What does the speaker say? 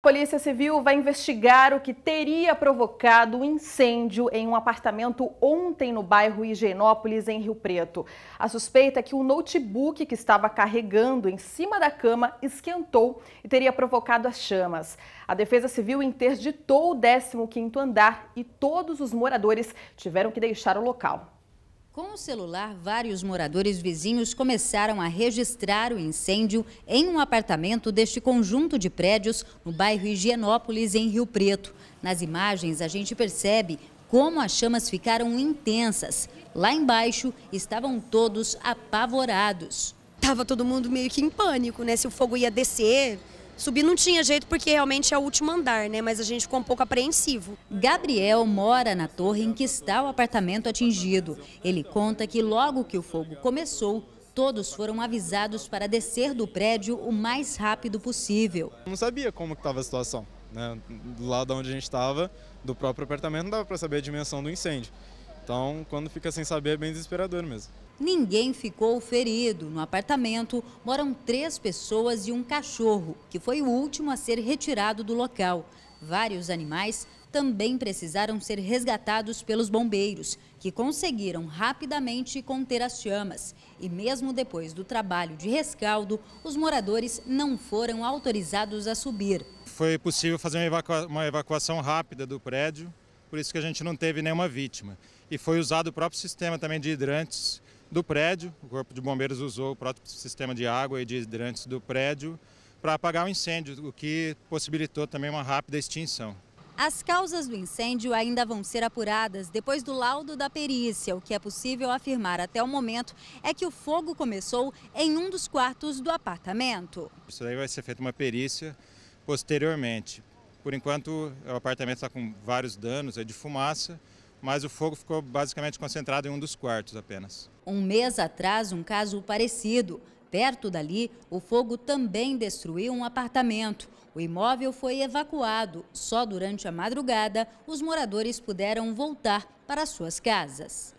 A Polícia Civil vai investigar o que teria provocado o um incêndio em um apartamento ontem no bairro Higienópolis, em Rio Preto. A suspeita é que o notebook que estava carregando em cima da cama esquentou e teria provocado as chamas. A Defesa Civil interditou o 15º andar e todos os moradores tiveram que deixar o local. Com o celular, vários moradores vizinhos começaram a registrar o incêndio em um apartamento deste conjunto de prédios no bairro Higienópolis, em Rio Preto. Nas imagens, a gente percebe como as chamas ficaram intensas. Lá embaixo, estavam todos apavorados. Estava todo mundo meio que em pânico, né? Se o fogo ia descer, Subir não tinha jeito porque realmente é o último andar, né? Mas a gente ficou um pouco apreensivo. Gabriel mora na torre em que está o apartamento atingido. Ele conta que logo que o fogo começou, todos foram avisados para descer do prédio o mais rápido possível. Não sabia como estava a situação. Né? Do lado onde a gente estava, do próprio apartamento, não dava para saber a dimensão do incêndio. Então, quando fica sem saber, é bem desesperador mesmo. Ninguém ficou ferido. No apartamento moram três pessoas e um cachorro, que foi o último a ser retirado do local. Vários animais também precisaram ser resgatados pelos bombeiros, que conseguiram rapidamente conter as chamas. E mesmo depois do trabalho de rescaldo, os moradores não foram autorizados a subir. Foi possível fazer uma, evacuação rápida do prédio, por isso que a gente não teve nenhuma vítima. E foi usado o próprio sistema também de hidrantes do prédio, o Corpo de Bombeiros usou o próprio sistema de água e de hidrantes do prédio para apagar o incêndio, o que possibilitou também uma rápida extinção. As causas do incêndio ainda vão ser apuradas depois do laudo da perícia. O que é possível afirmar até o momento é que o fogo começou em um dos quartos do apartamento. Isso daí vai ser feita uma perícia posteriormente. Por enquanto, o apartamento está com vários danos é de fumaça, mas o fogo ficou basicamente concentrado em um dos quartos apenas. Um mês atrás, um caso parecido. Perto dali, o fogo também destruiu um apartamento. O imóvel foi evacuado. Só durante a madrugada, os moradores puderam voltar para suas casas.